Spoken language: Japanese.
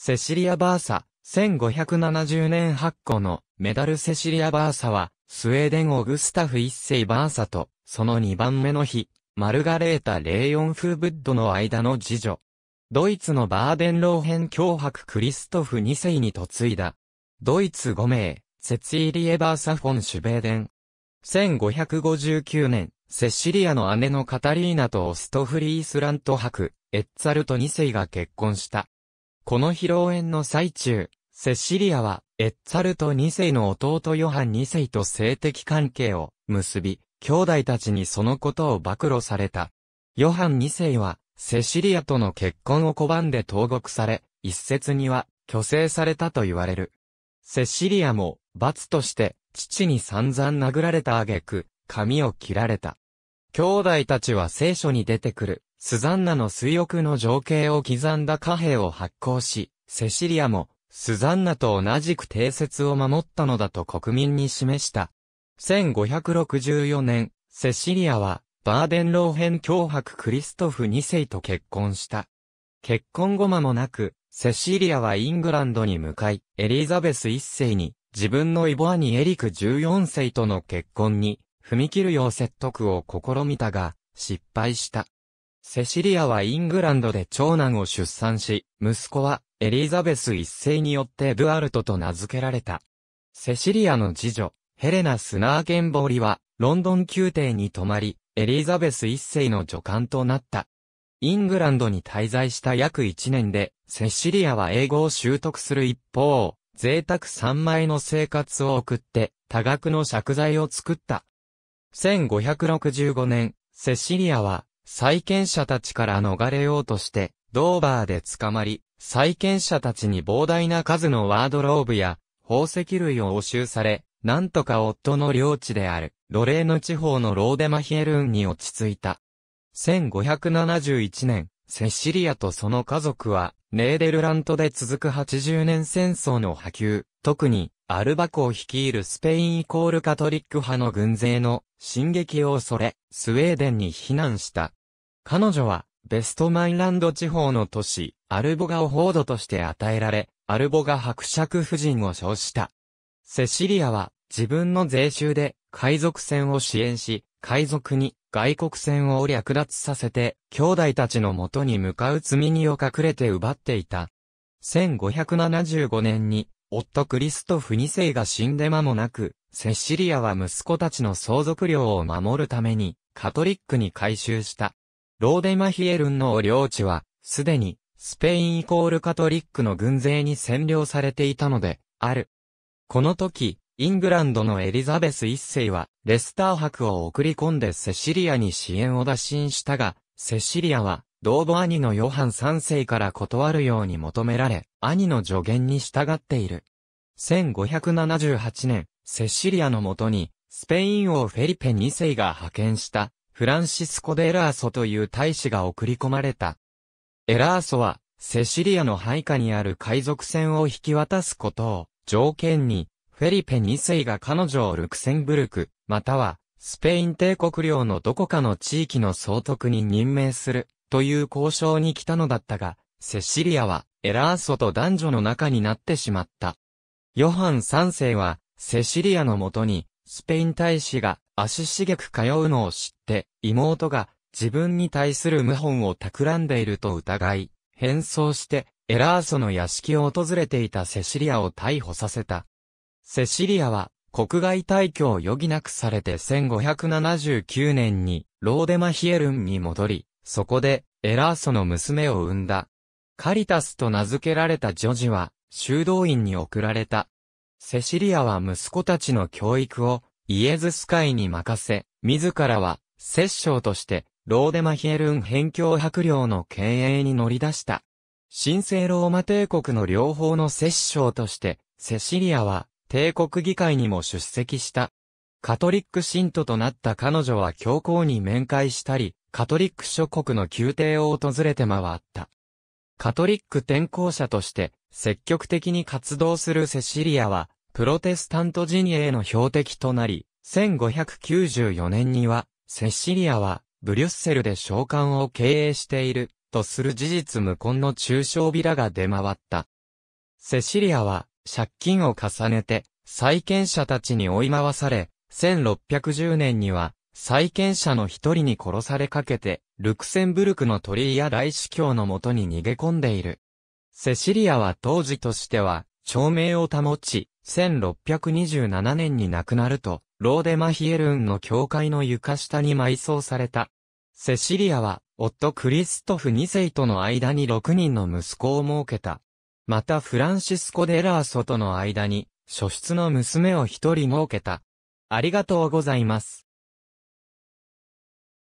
セシリア・バーサ、1570年発行のメダルセシリア・バーサは、スウェーデンオグスタフ一世バーサと、その2番目の日、マルガレータ・レイヨンフーブッドの間の次女。ドイツのバーデンローヘン脅迫クリストフ2世に嫁いだ。ドイツ5名、セツイリエ・バーサ・フォン・シュベーデン。1559年、セシリアの姉のカタリーナとオストフリースラント博、エッツァルト2世が結婚した。この披露宴の最中、セシリアは、エッツァルト2世の弟ヨハン2世と性的関係を結び、兄弟たちにそのことを暴露された。ヨハン2世は、セシリアとの結婚を拒んで投獄され、一説には、虚勢されたと言われる。セシリアも、罰として、父に散々殴られた挙句、髪を切られた。兄弟たちは聖書に出てくる、スザンナの水浴の情景を刻んだ貨幣を発行し、セシリアも、スザンナと同じく定説を守ったのだと国民に示した。1564年、セシリアは、バーデンローヘン脅迫クリストフ2世と結婚した。結婚後間もなく、セシリアはイングランドに向かい、エリザベス1世に、自分のイボアニエリク14世との結婚に、踏み切るよう説得を試みたが、失敗した。セシリアはイングランドで長男を出産し、息子はエリザベス一世によってドゥアルトと名付けられた。セシリアの次女、ヘレナ・スナーケンボーリは、ロンドン宮廷に泊まり、エリザベス一世の助官となった。イングランドに滞在した約1年で、セシリアは英語を習得する一方、贅沢三枚の生活を送って、多額の借財を作った。1565年、セシリアは、債権者たちから逃れようとして、ドーバーで捕まり、債権者たちに膨大な数のワードローブや、宝石類を押収され、なんとか夫の領地である、ロレーヌ地方のローデマヒエルーンに落ち着いた。1571年、セシリアとその家族は、ネーデルラントで続く80年戦争の波及、特に、アルバコを率いるスペインイコールカトリック派の軍勢の進撃を恐れ、スウェーデンに避難した。彼女は、ベストマイランド地方の都市、アルボガを報道として与えられ、アルボガ伯爵夫人を称した。セシリアは、自分の税収で、海賊船を支援し、海賊に外国船を略奪させて、兄弟たちの元に向かう積み荷を隠れて奪っていた。1575年に、夫クリストフ2世が死んで間もなく、セシリアは息子たちの相続料を守るために、カトリックに改修した。ローデマヒエルンの領地は、すでに、スペインイコールカトリックの軍勢に占領されていたので、ある。この時、イングランドのエリザベス一世は、レスター博を送り込んでセシリアに支援を打診したが、セシリアは、同母兄のヨハン三世から断るように求められ、兄の助言に従っている。1578年、セシリアのもとに、スペイン王フェリペ2世が派遣したフランシスコ・デ・エラーソという大使が送り込まれた。エラーソは、セシリアの配下にある海賊船を引き渡すことを、条件に、フェリペ2世が彼女をルクセンブルク、または、スペイン帝国領のどこかの地域の総督に任命する、という交渉に来たのだったが、セシリアは、エラーソと男女の仲になってしまった。ヨハン3世は、セシリアのもとに、スペイン大使が足しげく通うのを知って、妹が自分に対する謀反を企んでいると疑い、変装して、エラーソの屋敷を訪れていたセシリアを逮捕させた。セシリアは、国外退去を余儀なくされて1579年に、ローデマヒエルンに戻り、そこで、エラーソの娘を産んだ。カリタスと名付けられた女児は、修道院に送られた。セシリアは息子たちの教育を、イエズス会に任せ、自らは、摂政として、ローデマヒエルン辺境白領の経営に乗り出した。神聖ローマ帝国の両方の摂政として、セシリアは、帝国議会にも出席した。カトリック信徒となった彼女は教皇に面会したり、カトリック諸国の宮廷を訪れて回った。カトリック転校者として積極的に活動するセシリアは、プロテスタント陣営の標的となり、1594年には、セシリアは、ブリュッセルで召喚を経営している、とする事実無根の中小ビラが出回った。セシリアは、借金を重ねて、債権者たちに追い回され、1610年には、債権者の一人に殺されかけて、ルクセンブルクの鳥居や大司教のもとに逃げ込んでいる。セシリアは当時としては、町名を保ち、1627年に亡くなると、ローデマヒエルンの教会の床下に埋葬された。セシリアは、夫クリストフ2世との間に6人の息子を設けた。またフランシスコ・デラーソとの間に、初出の娘を一人設けた。ありがとうございます。